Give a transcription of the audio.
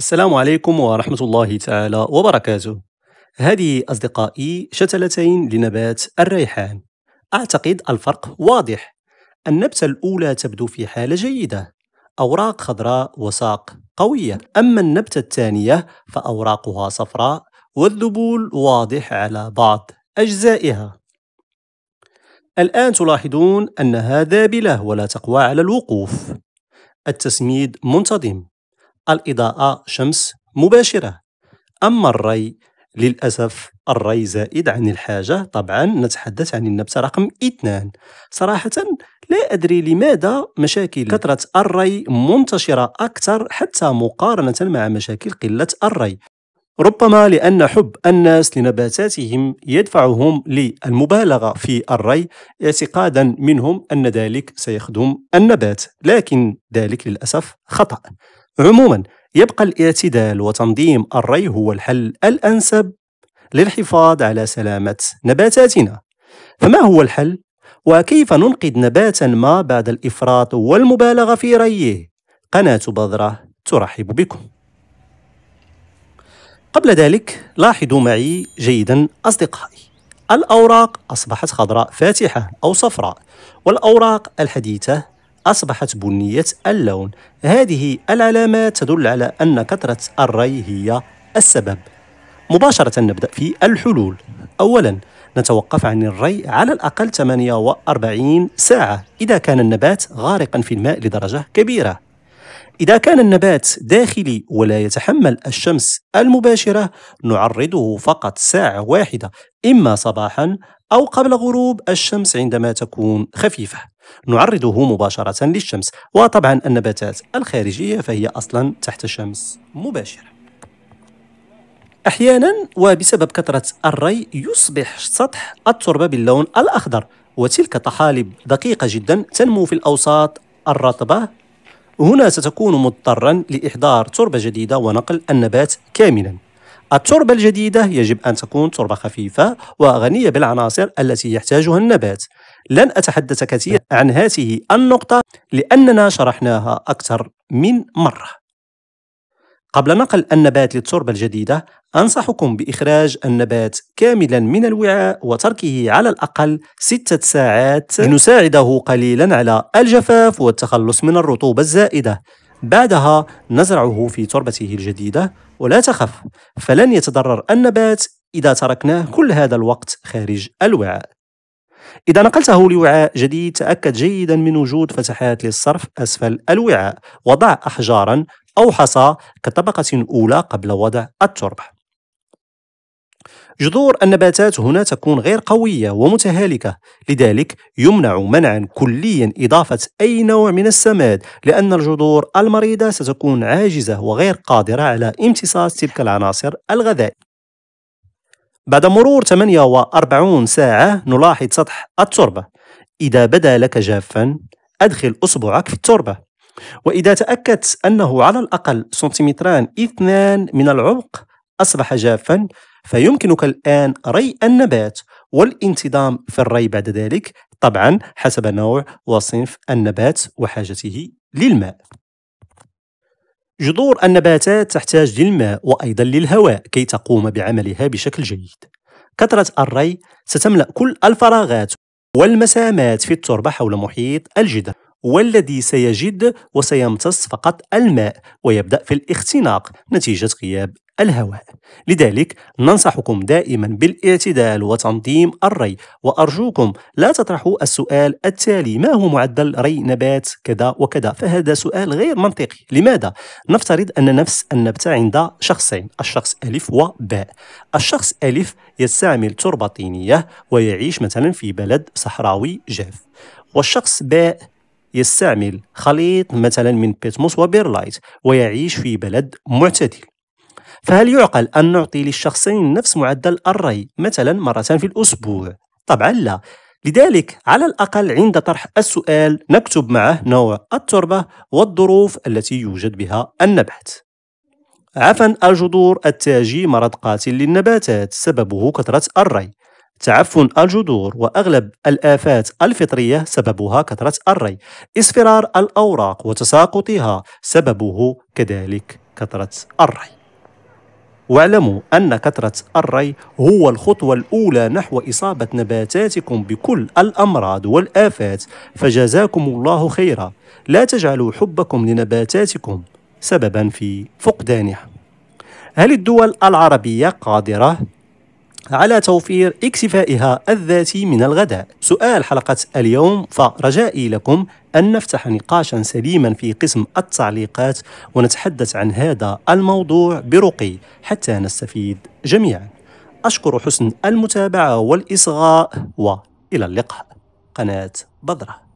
السلام عليكم ورحمة الله تعالى وبركاته هذه أصدقائي شتلتين لنبات الريحان أعتقد الفرق واضح النبتة الأولى تبدو في حالة جيدة أوراق خضراء وساق قوية أما النبتة الثانية فأوراقها صفراء والذبول واضح على بعض أجزائها الآن تلاحظون أنها ذابلة ولا تقوى على الوقوف التسميد منتظم الإضاءة شمس مباشرة أما الري للأسف الري زائد عن الحاجة طبعا نتحدث عن النبتة رقم اثنان صراحة لا أدري لماذا مشاكل كثرة الري منتشرة أكثر حتى مقارنة مع مشاكل قلة الري ربما لأن حب الناس لنباتاتهم يدفعهم للمبالغة في الري اعتقادا منهم أن ذلك سيخدم النبات لكن ذلك للأسف خطأ عموما يبقى الاعتدال وتنظيم الري هو الحل الأنسب للحفاظ على سلامة نباتاتنا فما هو الحل؟ وكيف ننقذ نباتا ما بعد الإفراط والمبالغة في ريه؟ قناة بذرة ترحب بكم قبل ذلك لاحظوا معي جيدا أصدقائي الأوراق أصبحت خضراء فاتحة أو صفراء والأوراق الحديثة أصبحت بنية اللون هذه العلامات تدل على أن كثرة الري هي السبب مباشرة نبدأ في الحلول أولا نتوقف عن الري على الأقل 48 ساعة إذا كان النبات غارقا في الماء لدرجة كبيرة إذا كان النبات داخلي ولا يتحمل الشمس المباشرة نعرضه فقط ساعة واحدة إما صباحا أو قبل غروب الشمس عندما تكون خفيفة نعرضه مباشرة للشمس وطبعا النباتات الخارجية فهي أصلا تحت الشمس مباشرة أحيانا وبسبب كثرة الري يصبح سطح التربة باللون الأخضر وتلك طحالب دقيقة جدا تنمو في الأوساط الرطبة هنا ستكون مضطرا لإحضار تربة جديدة ونقل النبات كاملا التربة الجديدة يجب أن تكون تربة خفيفة وغنية بالعناصر التي يحتاجها النبات لن أتحدث كثيرا عن هذه النقطة لأننا شرحناها أكثر من مرة قبل نقل النبات للتربة الجديدة أنصحكم بإخراج النبات كاملا من الوعاء وتركه على الأقل ستة ساعات لنساعده قليلا على الجفاف والتخلص من الرطوبة الزائدة بعدها نزرعه في تربته الجديدة ولا تخف فلن يتضرر النبات إذا تركناه كل هذا الوقت خارج الوعاء إذا نقلته لوعاء جديد تأكد جيدا من وجود فتحات للصرف أسفل الوعاء وضع أحجارا أو حصى كطبقة أولى قبل وضع التربة جذور النباتات هنا تكون غير قوية ومتهالكة لذلك يمنع منعا كليا إضافة أي نوع من السماد لأن الجذور المريضة ستكون عاجزة وغير قادرة على امتصاص تلك العناصر الغذائية بعد مرور 48 ساعة نلاحظ سطح التربة إذا بدا لك جافا أدخل أصبعك في التربة وإذا تأكدت أنه على الأقل سنتيمتران اثنان من العمق أصبح جافا فيمكنك الآن ري النبات والانتظام في الري بعد ذلك طبعا حسب نوع وصنف النبات وحاجته للماء جذور النباتات تحتاج للماء وأيضا للهواء كي تقوم بعملها بشكل جيد كثرة الري ستملأ كل الفراغات والمسامات في التربة حول محيط الجدر والذي سيجد وسيمتص فقط الماء ويبدأ في الاختناق نتيجة غياب الهواء لذلك ننصحكم دائما بالاعتدال وتنظيم الري وأرجوكم لا تطرحوا السؤال التالي ما هو معدل ري نبات كذا وكذا فهذا سؤال غير منطقي لماذا؟ نفترض أن نفس النبتة عند شخصين الشخص ألف وباء الشخص ألف يستعمل تربة طينية ويعيش مثلا في بلد صحراوي جاف والشخص باء يستعمل خليط مثلا من بيتموس وبيرلايت ويعيش في بلد معتدل فهل يعقل أن نعطي للشخصين نفس معدل الري مثلا مرة في الأسبوع؟ طبعا لا لذلك على الأقل عند طرح السؤال نكتب معه نوع التربة والظروف التي يوجد بها النبات عفن الجذور التاجي مرض قاتل للنباتات سببه كثرة الري تعفن الجذور وأغلب الآفات الفطرية سببها كثرة الري اصفرار الأوراق وتساقطها سببه كذلك كثرة الري واعلموا أن كثرة الري هو الخطوة الأولى نحو إصابة نباتاتكم بكل الأمراض والآفات فجزاكم الله خيرا لا تجعلوا حبكم لنباتاتكم سببا في فقدانها هل الدول العربية قادرة على توفير اكتفائها الذاتي من الغداء سؤال حلقة اليوم فرجائي لكم أن نفتح نقاشا سليما في قسم التعليقات ونتحدث عن هذا الموضوع برقي حتى نستفيد جميعا أشكر حسن المتابعة والإصغاء وإلى اللقاء قناة بذره